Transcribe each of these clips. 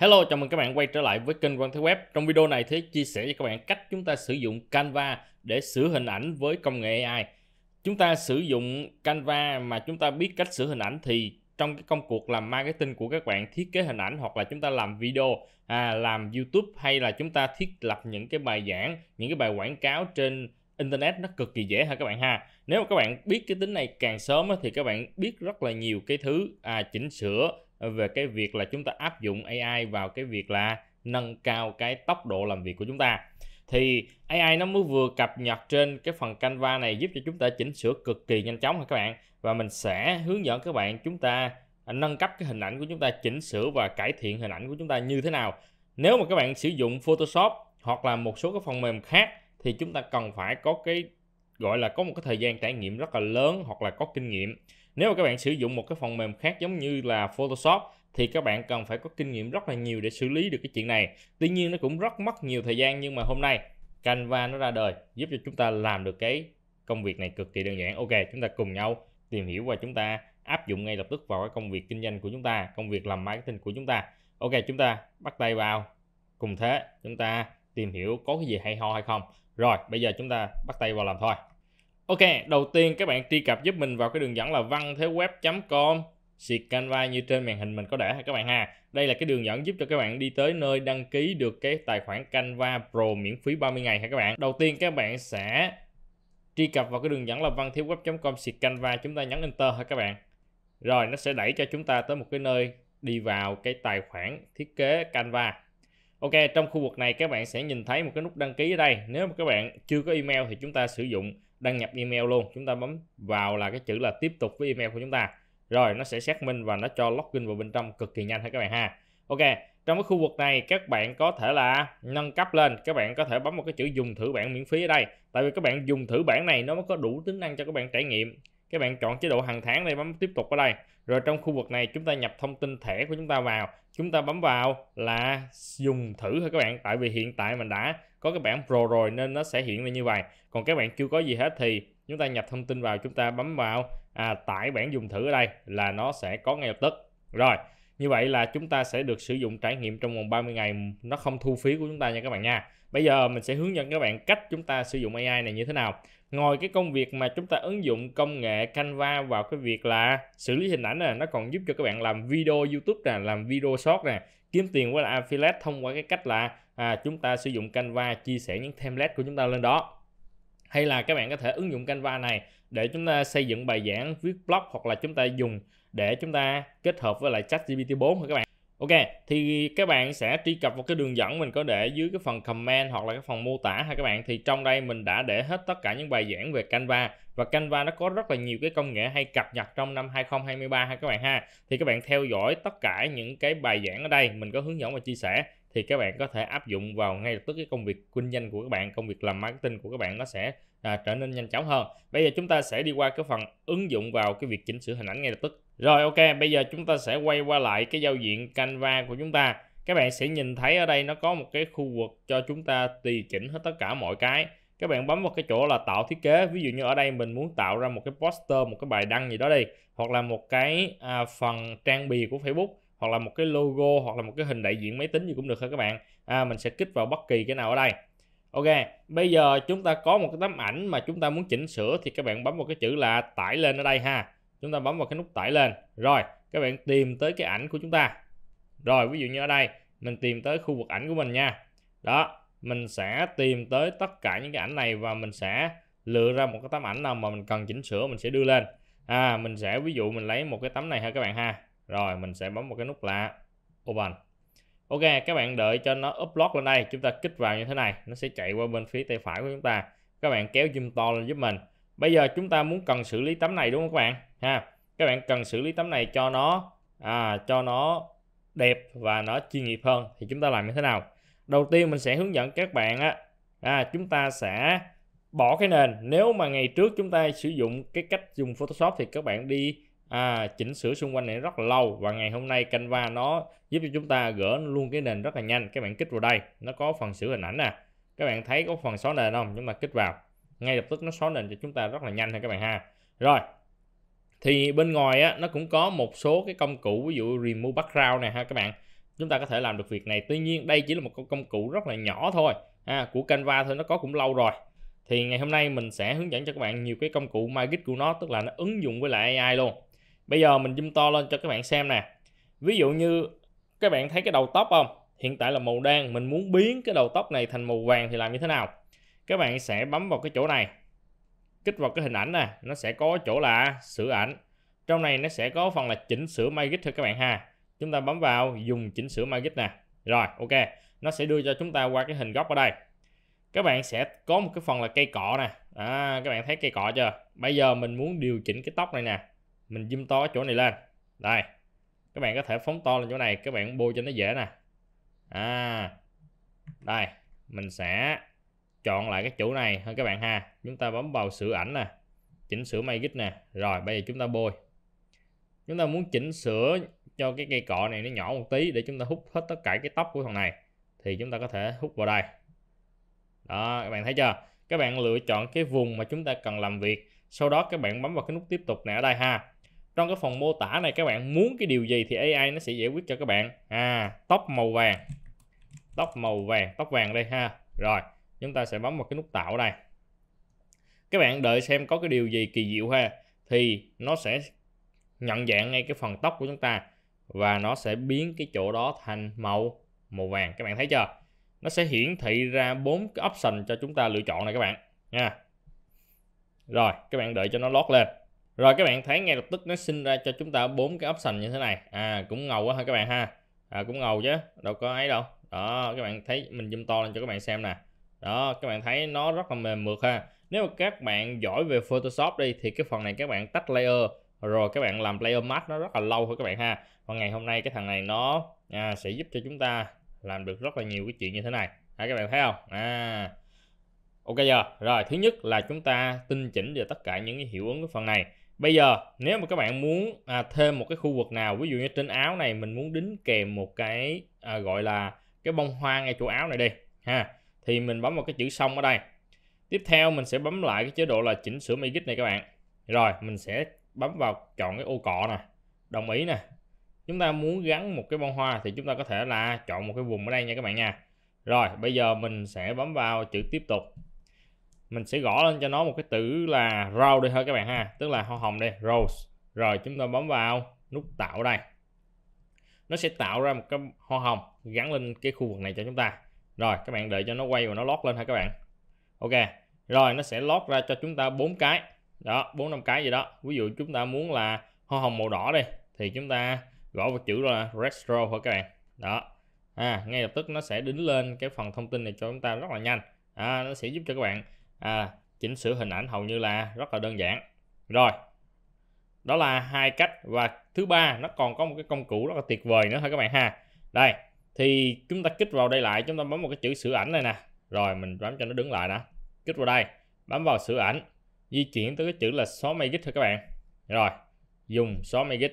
Hello, chào mừng các bạn quay trở lại với kênh Quang Thế Web. Trong video này Thế chia sẻ cho các bạn cách chúng ta sử dụng Canva để sửa hình ảnh với công nghệ AI. Chúng ta sử dụng Canva mà chúng ta biết cách sửa hình ảnh thì trong cái công cuộc làm marketing của các bạn thiết kế hình ảnh hoặc là chúng ta làm video, à, làm YouTube hay là chúng ta thiết lập những cái bài giảng, những cái bài quảng cáo trên internet nó cực kỳ dễ ha các bạn ha nếu mà các bạn biết cái tính này càng sớm thì các bạn biết rất là nhiều cái thứ à, chỉnh sửa Ờ, về cái việc là chúng ta áp dụng AI vào cái việc là nâng cao cái tốc độ làm việc của chúng ta thì AI nó mới vừa cập nhật trên cái phần Canva này giúp cho chúng ta chỉnh sửa cực kỳ nhanh chóng các bạn và mình sẽ hướng dẫn các bạn chúng ta à, nâng cấp cái hình ảnh của chúng ta chỉnh sửa và cải thiện hình ảnh của chúng ta như thế nào nếu mà các bạn sử dụng Photoshop hoặc là một số cái phần mềm khác thì chúng ta cần phải có cái gọi là có một cái thời gian trải nghiệm rất là lớn hoặc là có kinh nghiệm nếu mà các bạn sử dụng một cái phần mềm khác giống như là Photoshop thì các bạn cần phải có kinh nghiệm rất là nhiều để xử lý được cái chuyện này tuy nhiên nó cũng rất mất nhiều thời gian nhưng mà hôm nay Canva nó ra đời giúp cho chúng ta làm được cái công việc này cực kỳ đơn giản ok chúng ta cùng nhau tìm hiểu và chúng ta áp dụng ngay lập tức vào cái công việc kinh doanh của chúng ta công việc làm marketing của chúng ta ok chúng ta bắt tay vào cùng thế chúng ta tìm hiểu có cái gì hay ho hay không rồi bây giờ chúng ta bắt tay vào làm thôi Ok, đầu tiên các bạn truy cập giúp mình vào cái đường dẫn là văn thế web.com Xịt Canva như trên màn hình mình có để ha các bạn ha Đây là cái đường dẫn giúp cho các bạn đi tới nơi đăng ký được cái tài khoản Canva Pro miễn phí 30 ngày ha các bạn Đầu tiên các bạn sẽ truy cập vào cái đường dẫn là văn thiếu web.com xịt Canva chúng ta nhấn Enter ha các bạn Rồi nó sẽ đẩy cho chúng ta tới một cái nơi đi vào cái tài khoản thiết kế Canva Ok, trong khu vực này các bạn sẽ nhìn thấy một cái nút đăng ký ở đây Nếu mà các bạn chưa có email thì chúng ta sử dụng đăng nhập email luôn chúng ta bấm vào là cái chữ là tiếp tục với email của chúng ta rồi nó sẽ xác minh và nó cho login vào bên trong cực kỳ nhanh ha các bạn ha ok trong cái khu vực này các bạn có thể là nâng cấp lên các bạn có thể bấm một cái chữ dùng thử bản miễn phí ở đây tại vì các bạn dùng thử bản này nó mới có đủ tính năng cho các bạn trải nghiệm các bạn chọn chế độ hàng tháng đây bấm tiếp tục ở đây rồi trong khu vực này chúng ta nhập thông tin thẻ của chúng ta vào chúng ta bấm vào là dùng thử thôi các bạn tại vì hiện tại mình đã có cái bản Pro rồi nên nó sẽ hiện lên như vậy còn các bạn chưa có gì hết thì chúng ta nhập thông tin vào chúng ta bấm vào à, tải bản dùng thử ở đây là nó sẽ có ngay lập tức rồi như vậy là chúng ta sẽ được sử dụng trải nghiệm trong vòng 30 ngày nó không thu phí của chúng ta nha các bạn nha bây giờ mình sẽ hướng dẫn các bạn cách chúng ta sử dụng AI này như thế nào ngoài cái công việc mà chúng ta ứng dụng công nghệ Canva vào cái việc là xử lý hình ảnh này nó còn giúp cho các bạn làm video YouTube nè làm video short nè kiếm tiền qua là affiliate thông qua cái cách là à, chúng ta sử dụng Canva chia sẻ những template của chúng ta lên đó hay là các bạn có thể ứng dụng Canva này để chúng ta xây dựng bài giảng viết blog hoặc là chúng ta dùng để chúng ta kết hợp với lại ChatGPT 4 các bạn Ok, thì các bạn sẽ truy cập vào cái đường dẫn mình có để dưới cái phần comment hoặc là cái phần mô tả ha các bạn. Thì trong đây mình đã để hết tất cả những bài giảng về Canva và Canva nó có rất là nhiều cái công nghệ hay cập nhật trong năm 2023 ha các bạn ha. Thì các bạn theo dõi tất cả những cái bài giảng ở đây mình có hướng dẫn và chia sẻ thì các bạn có thể áp dụng vào ngay lập tức cái công việc kinh doanh của các bạn công việc làm marketing của các bạn nó sẽ à, trở nên nhanh chóng hơn bây giờ chúng ta sẽ đi qua cái phần ứng dụng vào cái việc chỉnh sửa hình ảnh ngay lập tức rồi ok bây giờ chúng ta sẽ quay qua lại cái giao diện canva của chúng ta các bạn sẽ nhìn thấy ở đây nó có một cái khu vực cho chúng ta tùy chỉnh hết tất cả mọi cái các bạn bấm vào cái chỗ là tạo thiết kế ví dụ như ở đây mình muốn tạo ra một cái poster một cái bài đăng gì đó đi hoặc là một cái à, phần trang bìa của Facebook hoặc là một cái logo hoặc là một cái hình đại diện máy tính gì cũng được thôi các bạn à, mình sẽ kích vào bất kỳ cái nào ở đây ok bây giờ chúng ta có một cái tấm ảnh mà chúng ta muốn chỉnh sửa thì các bạn bấm vào cái chữ là tải lên ở đây ha chúng ta bấm vào cái nút tải lên rồi các bạn tìm tới cái ảnh của chúng ta rồi ví dụ như ở đây mình tìm tới khu vực ảnh của mình nha đó mình sẽ tìm tới tất cả những cái ảnh này và mình sẽ lựa ra một cái tấm ảnh nào mà mình cần chỉnh sửa mình sẽ đưa lên à mình sẽ ví dụ mình lấy một cái tấm này ha các bạn ha rồi mình sẽ bấm một cái nút là open ok các bạn đợi cho nó upload lên đây chúng ta kích vào như thế này nó sẽ chạy qua bên phía tay phải của chúng ta các bạn kéo zoom to lên giúp mình bây giờ chúng ta muốn cần xử lý tấm này đúng không các bạn ha các bạn cần xử lý tấm này cho nó à, cho nó đẹp và nó chuyên nghiệp hơn thì chúng ta làm như thế nào đầu tiên mình sẽ hướng dẫn các bạn á à, chúng ta sẽ bỏ cái nền nếu mà ngày trước chúng ta sử dụng cái cách dùng Photoshop thì các bạn đi à, chỉnh sửa xung quanh này rất là lâu và ngày hôm nay Canva nó giúp cho chúng ta gỡ luôn cái nền rất là nhanh các bạn kích vào đây nó có phần sửa hình ảnh nè các bạn thấy có phần xóa nền không chúng ta kích vào ngay lập tức nó xóa nền cho chúng ta rất là nhanh thôi các bạn ha rồi thì bên ngoài á, nó cũng có một số cái công cụ ví dụ remove background này ha các bạn chúng ta có thể làm được việc này tuy nhiên đây chỉ là một công cụ rất là nhỏ thôi à, của Canva thôi nó có cũng lâu rồi thì ngày hôm nay mình sẽ hướng dẫn cho các bạn nhiều cái công cụ magic của nó tức là nó ứng dụng với lại AI luôn bây giờ mình zoom to lên cho các bạn xem nè ví dụ như các bạn thấy cái đầu tóc không hiện tại là màu đen mình muốn biến cái đầu tóc này thành màu vàng thì làm như thế nào các bạn sẽ bấm vào cái chỗ này kích vào cái hình ảnh nè nó sẽ có chỗ là sửa ảnh trong này nó sẽ có phần là chỉnh sửa magic thôi các bạn ha chúng ta bấm vào dùng chỉnh sửa magic nè rồi ok nó sẽ đưa cho chúng ta qua cái hình góc ở đây các bạn sẽ có một cái phần là cây cọ nè à, các bạn thấy cây cọ chưa bây giờ mình muốn điều chỉnh cái tóc này nè mình zoom to chỗ này lên đây các bạn có thể phóng to lên chỗ này các bạn bôi cho nó dễ nè à đây mình sẽ chọn lại cái chỗ này hơn các bạn ha chúng ta bấm vào sửa ảnh nè chỉnh sửa magic nè rồi bây giờ chúng ta bôi chúng ta muốn chỉnh sửa cho cái cây cọ này nó nhỏ một tí để chúng ta hút hết tất cả cái tóc của thằng này thì chúng ta có thể hút vào đây đó các bạn thấy chưa các bạn lựa chọn cái vùng mà chúng ta cần làm việc sau đó các bạn bấm vào cái nút tiếp tục này ở đây ha trong cái phần mô tả này các bạn muốn cái điều gì thì AI nó sẽ giải quyết cho các bạn à tóc màu vàng tóc màu vàng tóc vàng đây ha rồi chúng ta sẽ bấm vào cái nút tạo này các bạn đợi xem có cái điều gì kỳ diệu ha thì nó sẽ nhận dạng ngay cái phần tóc của chúng ta và nó sẽ biến cái chỗ đó thành màu màu vàng các bạn thấy chưa nó sẽ hiển thị ra bốn cái option cho chúng ta lựa chọn này các bạn nha rồi các bạn đợi cho nó lót lên rồi các bạn thấy ngay lập tức nó sinh ra cho chúng ta bốn cái option như thế này à cũng ngầu quá ha các bạn ha à, cũng ngầu chứ đâu có ấy đâu đó các bạn thấy mình zoom to lên cho các bạn xem nè đó các bạn thấy nó rất là mềm mượt ha nếu mà các bạn giỏi về Photoshop đi thì cái phần này các bạn tách layer rồi các bạn làm layer mask nó rất là lâu thôi các bạn ha và ngày hôm nay cái thằng này nó à, sẽ giúp cho chúng ta làm được rất là nhiều cái chuyện như thế này à, các bạn thấy không à ok giờ rồi thứ nhất là chúng ta tinh chỉnh về tất cả những cái hiệu ứng cái phần này bây giờ nếu mà các bạn muốn à, thêm một cái khu vực nào ví dụ như trên áo này mình muốn đính kèm một cái à, gọi là cái bông hoa ngay chỗ áo này đi ha thì mình bấm vào cái chữ xong ở đây tiếp theo mình sẽ bấm lại cái chế độ là chỉnh sửa magic này các bạn rồi mình sẽ bấm vào chọn cái ô cọ nè đồng ý nè chúng ta muốn gắn một cái bông hoa thì chúng ta có thể là chọn một cái vùng ở đây nha các bạn nha rồi bây giờ mình sẽ bấm vào chữ tiếp tục mình sẽ gõ lên cho nó một cái từ là row đi thôi các bạn ha tức là hoa hồng đây rose rồi chúng ta bấm vào nút tạo đây nó sẽ tạo ra một cái hoa hồng gắn lên cái khu vực này cho chúng ta rồi các bạn đợi cho nó quay và nó lót lên ha các bạn ok rồi nó sẽ lót ra cho chúng ta bốn cái đó bốn năm cái gì đó ví dụ chúng ta muốn là hoa hồng màu đỏ đi thì chúng ta gõ vào chữ là retro thôi các bạn đó à ngay lập tức nó sẽ đính lên cái phần thông tin này cho chúng ta rất là nhanh à, nó sẽ giúp cho các bạn à, chỉnh sửa hình ảnh hầu như là rất là đơn giản rồi đó là hai cách và thứ ba nó còn có một cái công cụ rất là tuyệt vời nữa thôi các bạn ha đây thì chúng ta kích vào đây lại chúng ta bấm một cái chữ sửa ảnh này nè rồi mình bấm cho nó đứng lại nè kích vào đây bấm vào sửa ảnh di chuyển tới cái chữ là xóa Magic thôi các bạn rồi dùng xóa Magic. rồi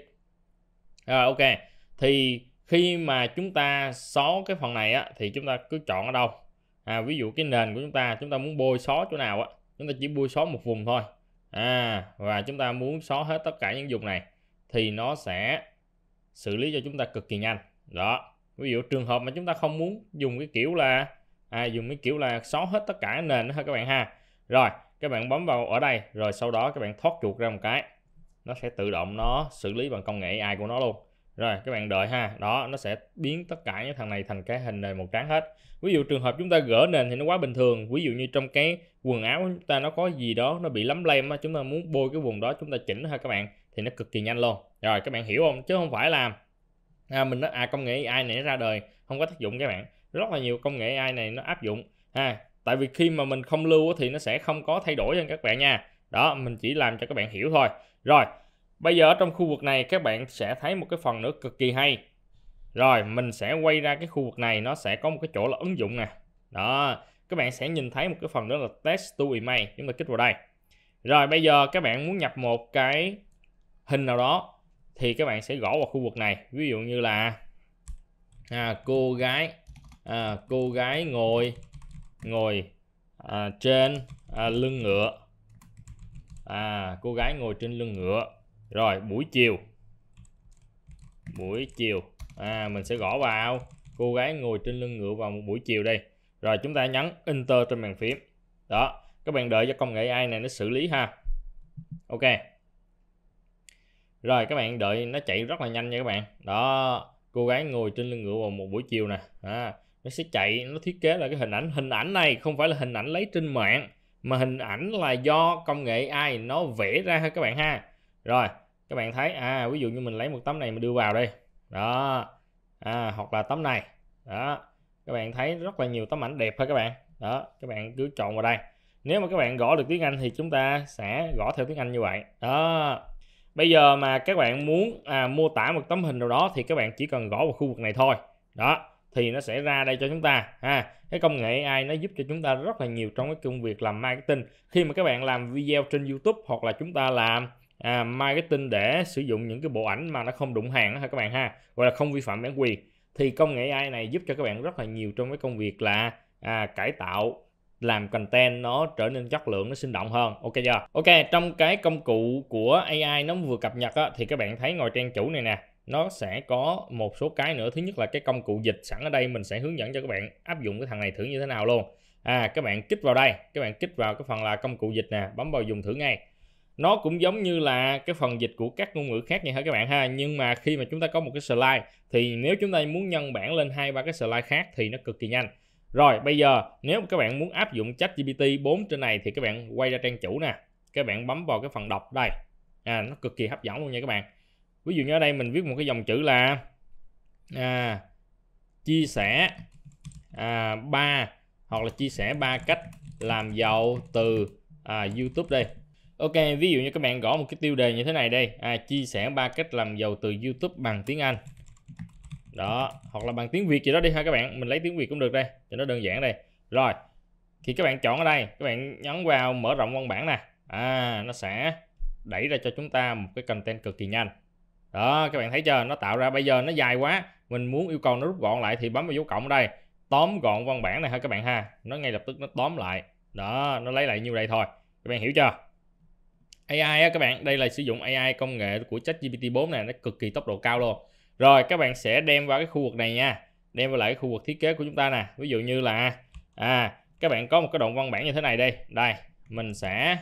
à, ok thì khi mà chúng ta xóa cái phần này á thì chúng ta cứ chọn ở đâu à, ví dụ cái nền của chúng ta chúng ta muốn bôi xóa chỗ nào á chúng ta chỉ bôi xóa một vùng thôi à và chúng ta muốn xóa hết tất cả những vùng này thì nó sẽ xử lý cho chúng ta cực kỳ nhanh đó ví dụ trường hợp mà chúng ta không muốn dùng cái kiểu là à, dùng cái kiểu là xóa hết tất cả nền ha các bạn ha rồi các bạn bấm vào ở đây rồi sau đó các bạn thoát chuột ra một cái nó sẽ tự động nó xử lý bằng công nghệ AI của nó luôn rồi các bạn đợi ha đó nó sẽ biến tất cả những thằng này thành cái hình nền màu trắng hết ví dụ trường hợp chúng ta gỡ nền thì nó quá bình thường ví dụ như trong cái quần áo của chúng ta nó có gì đó nó bị lấm lem á chúng ta muốn bôi cái vùng đó chúng ta chỉnh ha các bạn thì nó cực kỳ nhanh luôn rồi các bạn hiểu không chứ không phải là à, mình nói à công nghệ AI này nó ra đời không có tác dụng các bạn rất là nhiều công nghệ AI này nó áp dụng ha tại vì khi mà mình không lưu thì nó sẽ không có thay đổi cho các bạn nha đó mình chỉ làm cho các bạn hiểu thôi rồi Bây giờ ở trong khu vực này các bạn sẽ thấy một cái phần nữa cực kỳ hay. Rồi mình sẽ quay ra cái khu vực này nó sẽ có một cái chỗ là ứng dụng nè. Đó, các bạn sẽ nhìn thấy một cái phần đó là test to email. Chúng ta kích vào đây. Rồi bây giờ các bạn muốn nhập một cái hình nào đó thì các bạn sẽ gõ vào khu vực này. Ví dụ như là à, cô gái à, cô gái ngồi ngồi à, trên à, lưng ngựa. À, cô gái ngồi trên lưng ngựa rồi buổi chiều buổi chiều à, mình sẽ gõ vào cô gái ngồi trên lưng ngựa vào một buổi chiều đây rồi chúng ta nhấn enter trên bàn phím đó các bạn đợi cho công nghệ AI này nó xử lý ha ok rồi các bạn đợi nó chạy rất là nhanh nha các bạn đó cô gái ngồi trên lưng ngựa vào một buổi chiều nè à, nó sẽ chạy nó thiết kế là cái hình ảnh hình ảnh này không phải là hình ảnh lấy trên mạng mà hình ảnh là do công nghệ AI nó vẽ ra ha các bạn ha rồi các bạn thấy à ví dụ như mình lấy một tấm này mình đưa vào đây đó à, hoặc là tấm này đó các bạn thấy rất là nhiều tấm ảnh đẹp thôi các bạn đó các bạn cứ chọn vào đây nếu mà các bạn gõ được tiếng Anh thì chúng ta sẽ gõ theo tiếng Anh như vậy đó bây giờ mà các bạn muốn à, mô tả một tấm hình nào đó thì các bạn chỉ cần gõ vào khu vực này thôi đó thì nó sẽ ra đây cho chúng ta ha cái công nghệ AI nó giúp cho chúng ta rất là nhiều trong cái công việc làm marketing khi mà các bạn làm video trên YouTube hoặc là chúng ta làm à, marketing để sử dụng những cái bộ ảnh mà nó không đụng hàng đó các bạn ha gọi là không vi phạm bản quyền thì công nghệ AI này giúp cho các bạn rất là nhiều trong cái công việc là à, cải tạo làm content nó trở nên chất lượng nó sinh động hơn ok chưa ok trong cái công cụ của AI nó vừa cập nhật á, thì các bạn thấy ngồi trang chủ này nè nó sẽ có một số cái nữa thứ nhất là cái công cụ dịch sẵn ở đây mình sẽ hướng dẫn cho các bạn áp dụng cái thằng này thử như thế nào luôn à các bạn kích vào đây các bạn kích vào cái phần là công cụ dịch nè bấm vào dùng thử ngay nó cũng giống như là cái phần dịch của các ngôn ngữ khác vậy hả các bạn ha nhưng mà khi mà chúng ta có một cái slide thì nếu chúng ta muốn nhân bản lên hai ba cái slide khác thì nó cực kỳ nhanh rồi bây giờ nếu các bạn muốn áp dụng chat GPT 4 trên này thì các bạn quay ra trang chủ nè các bạn bấm vào cái phần đọc đây à, nó cực kỳ hấp dẫn luôn nha các bạn ví dụ như ở đây mình viết một cái dòng chữ là à, chia sẻ à, hoặc là chia sẻ ba cách làm giàu từ à, YouTube đây Ok, ví dụ như các bạn gõ một cái tiêu đề như thế này đây, à, chia sẻ ba cách làm giàu từ YouTube bằng tiếng Anh. Đó, hoặc là bằng tiếng Việt gì đó đi ha các bạn, mình lấy tiếng Việt cũng được đây, cho nó đơn giản đây. Rồi. Thì các bạn chọn ở đây, các bạn nhấn vào mở rộng văn bản nè. À, nó sẽ đẩy ra cho chúng ta một cái content cực kỳ nhanh. Đó, các bạn thấy chưa? Nó tạo ra bây giờ nó dài quá, mình muốn yêu cầu nó rút gọn lại thì bấm vào dấu cộng ở đây. Tóm gọn văn bản này ha các bạn ha. Nó ngay lập tức nó tóm lại. Đó, nó lấy lại nhiêu đây thôi. Các bạn hiểu chưa? AI á các bạn, đây là sử dụng AI công nghệ của ChatGPT 4 này nó cực kỳ tốc độ cao luôn. Rồi các bạn sẽ đem vào cái khu vực này nha, đem vào lại cái khu vực thiết kế của chúng ta nè. Ví dụ như là à các bạn có một cái đoạn văn bản như thế này đây, đây mình sẽ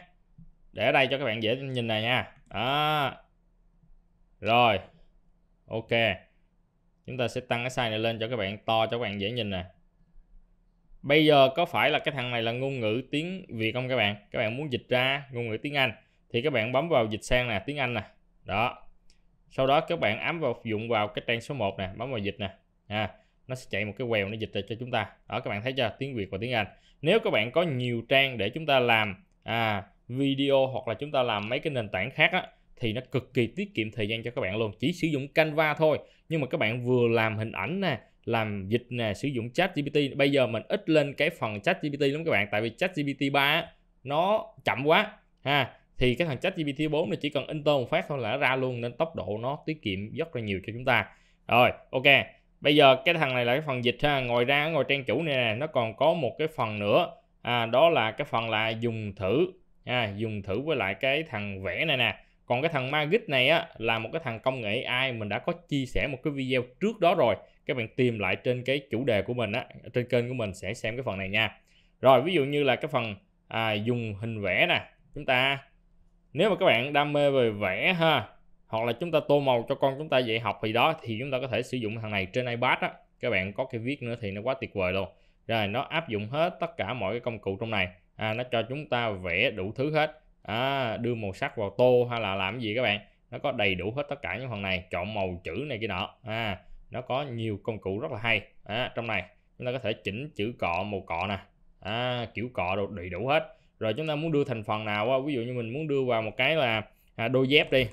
để ở đây cho các bạn dễ nhìn này nha. Đó. Rồi. Ok. Chúng ta sẽ tăng cái size này lên cho các bạn to cho các bạn dễ nhìn nè. Bây giờ có phải là cái thằng này là ngôn ngữ tiếng Việt không các bạn? Các bạn muốn dịch ra ngôn ngữ tiếng Anh thì các bạn bấm vào dịch sang nè tiếng Anh nè đó sau đó các bạn ám vào dụng vào cái trang số 1 nè bấm vào dịch nè à, nó sẽ chạy một cái quèo nó dịch cho chúng ta đó các bạn thấy chưa tiếng Việt và tiếng Anh nếu các bạn có nhiều trang để chúng ta làm à, video hoặc là chúng ta làm mấy cái nền tảng khác á, thì nó cực kỳ tiết kiệm thời gian cho các bạn luôn chỉ sử dụng Canva thôi nhưng mà các bạn vừa làm hình ảnh nè làm dịch nè sử dụng chat GPT bây giờ mình ít lên cái phần chat GPT lắm các bạn tại vì chat GPT 3 nó chậm quá ha thì cái thằng chat GPT 4 này chỉ cần enter một phát thôi là nó ra luôn nên tốc độ nó tiết kiệm rất là nhiều cho chúng ta rồi ok bây giờ cái thằng này là cái phần dịch ha ngồi ra ngồi trang chủ này nè nó còn có một cái phần nữa à, đó là cái phần là dùng thử à, dùng thử với lại cái thằng vẽ này nè còn cái thằng magic này á là một cái thằng công nghệ AI mình đã có chia sẻ một cái video trước đó rồi các bạn tìm lại trên cái chủ đề của mình á trên kênh của mình sẽ xem cái phần này nha rồi ví dụ như là cái phần à, dùng hình vẽ nè chúng ta nếu mà các bạn đam mê về vẽ ha hoặc là chúng ta tô màu cho con chúng ta dạy học thì đó thì chúng ta có thể sử dụng thằng này trên iPad á các bạn có cái viết nữa thì nó quá tuyệt vời luôn rồi nó áp dụng hết tất cả mọi cái công cụ trong này à, nó cho chúng ta vẽ đủ thứ hết à, đưa màu sắc vào tô hay là làm gì các bạn nó có đầy đủ hết tất cả những phần này chọn màu chữ này kia nọ à, nó có nhiều công cụ rất là hay à, trong này chúng ta có thể chỉnh chữ cọ màu cọ nè à, kiểu cọ đồ đầy đủ hết rồi chúng ta muốn đưa thành phần nào ví dụ như mình muốn đưa vào một cái là à, đôi dép đi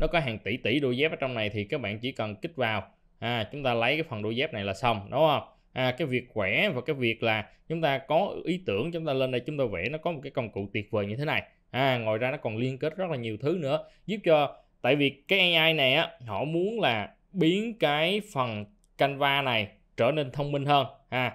nó có hàng tỷ tỷ đôi dép ở trong này thì các bạn chỉ cần kích vào à, chúng ta lấy cái phần đôi dép này là xong đúng không à, cái việc quẻ và cái việc là chúng ta có ý tưởng chúng ta lên đây chúng ta vẽ nó có một cái công cụ tuyệt vời như thế này à, ngoài ra nó còn liên kết rất là nhiều thứ nữa giúp cho tại vì cái AI này á họ muốn là biến cái phần Canva này trở nên thông minh hơn à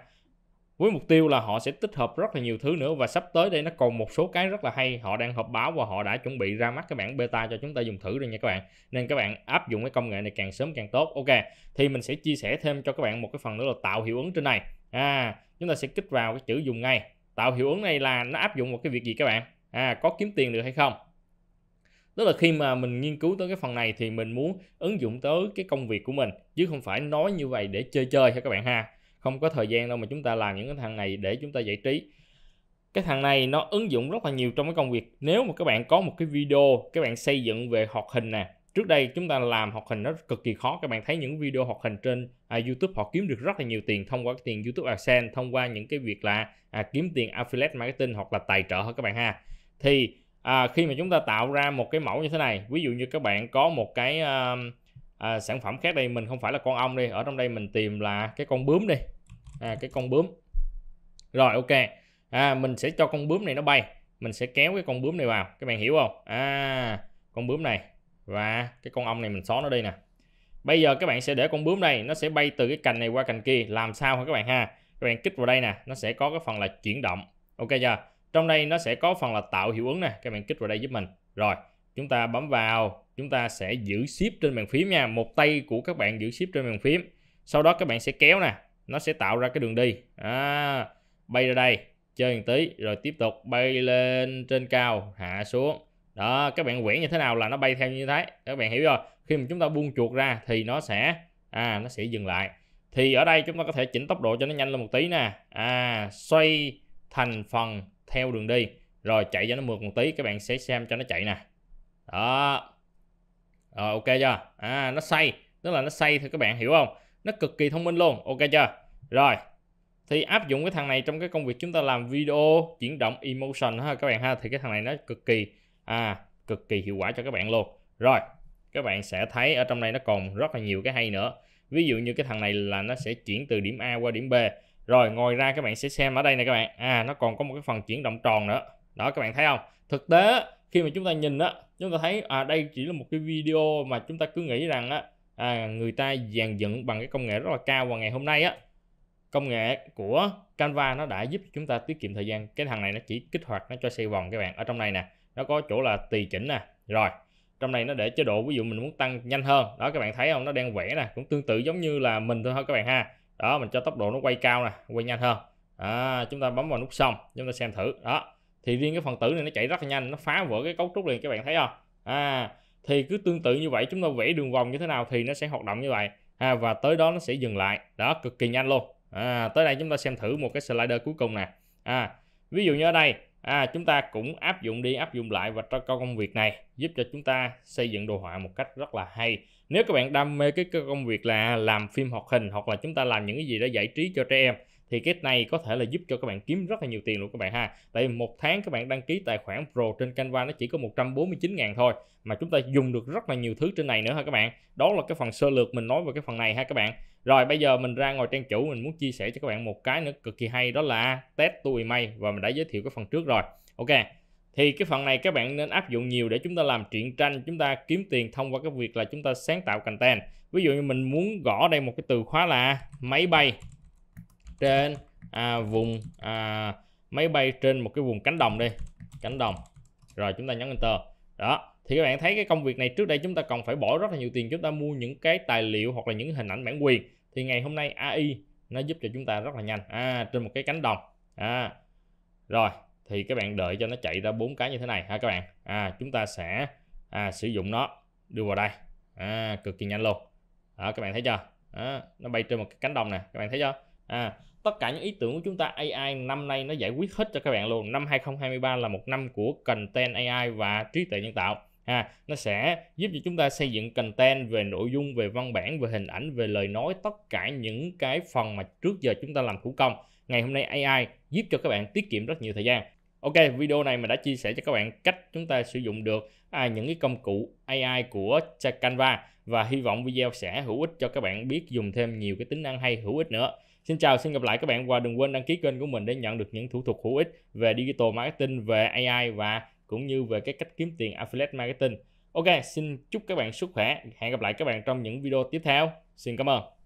với mục tiêu là họ sẽ tích hợp rất là nhiều thứ nữa và sắp tới đây nó còn một số cái rất là hay họ đang họp báo và họ đã chuẩn bị ra mắt cái bản beta cho chúng ta dùng thử rồi nha các bạn nên các bạn áp dụng cái công nghệ này càng sớm càng tốt ok thì mình sẽ chia sẻ thêm cho các bạn một cái phần nữa là tạo hiệu ứng trên này à chúng ta sẽ kích vào cái chữ dùng ngay tạo hiệu ứng này là nó áp dụng một cái việc gì các bạn à có kiếm tiền được hay không tức là khi mà mình nghiên cứu tới cái phần này thì mình muốn ứng dụng tới cái công việc của mình chứ không phải nói như vậy để chơi chơi hay các bạn ha không có thời gian đâu mà chúng ta làm những cái thằng này để chúng ta giải trí cái thằng này nó ứng dụng rất là nhiều trong cái công việc nếu mà các bạn có một cái video các bạn xây dựng về hoạt hình nè trước đây chúng ta làm hoạt hình nó cực kỳ khó các bạn thấy những video hoạt hình trên à, YouTube họ kiếm được rất là nhiều tiền thông qua cái tiền YouTube AdSense thông qua những cái việc là à, kiếm tiền affiliate marketing hoặc là tài trợ hơn các bạn ha thì à, khi mà chúng ta tạo ra một cái mẫu như thế này ví dụ như các bạn có một cái uh, à, sản phẩm khác đây mình không phải là con ong đi ở trong đây mình tìm là cái con bướm đi à, cái con bướm rồi ok à, mình sẽ cho con bướm này nó bay mình sẽ kéo cái con bướm này vào các bạn hiểu không à con bướm này và cái con ong này mình xóa nó đi nè bây giờ các bạn sẽ để con bướm này nó sẽ bay từ cái cành này qua cành kia làm sao hả các bạn ha các bạn kích vào đây nè nó sẽ có cái phần là chuyển động ok chưa trong đây nó sẽ có phần là tạo hiệu ứng nè các bạn kích vào đây giúp mình rồi chúng ta bấm vào chúng ta sẽ giữ ship trên bàn phím nha một tay của các bạn giữ ship trên bàn phím sau đó các bạn sẽ kéo nè nó sẽ tạo ra cái đường đi à, bay ra đây chơi một tí rồi tiếp tục bay lên trên cao hạ xuống đó các bạn quẻ như thế nào là nó bay theo như thế các bạn hiểu rồi khi mà chúng ta buông chuột ra thì nó sẽ à nó sẽ dừng lại thì ở đây chúng ta có thể chỉnh tốc độ cho nó nhanh lên một tí nè à xoay thành phần theo đường đi rồi chạy cho nó mượt một tí các bạn sẽ xem cho nó chạy nè đó rồi ok chưa à nó xoay tức là nó xoay thì các bạn hiểu không nó cực kỳ thông minh luôn ok chưa rồi thì áp dụng cái thằng này trong cái công việc chúng ta làm video chuyển động emotion ha các bạn ha thì cái thằng này nó cực kỳ à cực kỳ hiệu quả cho các bạn luôn rồi các bạn sẽ thấy ở trong này nó còn rất là nhiều cái hay nữa ví dụ như cái thằng này là nó sẽ chuyển từ điểm A qua điểm B rồi ngoài ra các bạn sẽ xem ở đây này các bạn à nó còn có một cái phần chuyển động tròn nữa đó các bạn thấy không thực tế khi mà chúng ta nhìn á chúng ta thấy à, đây chỉ là một cái video mà chúng ta cứ nghĩ rằng á à, người ta dàn dựng bằng cái công nghệ rất là cao và ngày hôm nay á công nghệ của Canva nó đã giúp chúng ta tiết kiệm thời gian cái thằng này nó chỉ kích hoạt nó cho xoay vòng các bạn ở trong này nè nó có chỗ là tùy chỉnh nè rồi trong này nó để chế độ ví dụ mình muốn tăng nhanh hơn đó các bạn thấy không nó đang vẽ nè cũng tương tự giống như là mình thôi các bạn ha đó mình cho tốc độ nó quay cao nè quay nhanh hơn à, chúng ta bấm vào nút xong chúng ta xem thử đó thì riêng cái phần tử này nó chạy rất là nhanh nó phá vỡ cái cấu trúc liền các bạn thấy không à thì cứ tương tự như vậy chúng ta vẽ đường vòng như thế nào thì nó sẽ hoạt động như vậy à, và tới đó nó sẽ dừng lại đó cực kỳ nhanh luôn à, tới đây chúng ta xem thử một cái slider cuối cùng nè à, ví dụ như ở đây à, chúng ta cũng áp dụng đi áp dụng lại và cho công việc này giúp cho chúng ta xây dựng đồ họa một cách rất là hay nếu các bạn đam mê cái công việc là làm phim hoạt hình hoặc là chúng ta làm những cái gì đó giải trí cho trẻ em thì cái này có thể là giúp cho các bạn kiếm rất là nhiều tiền luôn các bạn ha tại vì một tháng các bạn đăng ký tài khoản pro trên canva nó chỉ có 149 ngàn thôi mà chúng ta dùng được rất là nhiều thứ trên này nữa ha các bạn đó là cái phần sơ lược mình nói về cái phần này ha các bạn rồi bây giờ mình ra ngoài trang chủ mình muốn chia sẻ cho các bạn một cái nữa cực kỳ hay đó là test to email và mình đã giới thiệu cái phần trước rồi ok thì cái phần này các bạn nên áp dụng nhiều để chúng ta làm truyện tranh chúng ta kiếm tiền thông qua cái việc là chúng ta sáng tạo content ví dụ như mình muốn gõ đây một cái từ khóa là máy bay trên à, vùng à, máy bay trên một cái vùng cánh đồng đi cánh đồng rồi chúng ta nhấn enter đó thì các bạn thấy cái công việc này trước đây chúng ta còn phải bỏ rất là nhiều tiền chúng ta mua những cái tài liệu hoặc là những hình ảnh bản quyền thì ngày hôm nay AI nó giúp cho chúng ta rất là nhanh à, trên một cái cánh đồng à, rồi thì các bạn đợi cho nó chạy ra bốn cái như thế này ha các bạn à, chúng ta sẽ à, sử dụng nó đưa vào đây à, cực kỳ nhanh luôn đó, các bạn thấy chưa đó, nó bay trên một cái cánh đồng nè các bạn thấy chưa à, tất cả những ý tưởng của chúng ta AI năm nay nó giải quyết hết cho các bạn luôn năm 2023 là một năm của content AI và trí tuệ nhân tạo ha nó sẽ giúp cho chúng ta xây dựng content về nội dung về văn bản về hình ảnh về lời nói tất cả những cái phần mà trước giờ chúng ta làm thủ công ngày hôm nay AI giúp cho các bạn tiết kiệm rất nhiều thời gian Ok, video này mình đã chia sẻ cho các bạn cách chúng ta sử dụng được à, những cái công cụ AI của Canva và hy vọng video sẽ hữu ích cho các bạn biết dùng thêm nhiều cái tính năng hay hữu ích nữa. Xin chào, xin gặp lại các bạn và đừng quên đăng ký kênh của mình để nhận được những thủ thuật hữu ích về digital marketing, về AI và cũng như về các cách kiếm tiền affiliate marketing. Ok, xin chúc các bạn sức khỏe. Hẹn gặp lại các bạn trong những video tiếp theo. Xin cảm ơn.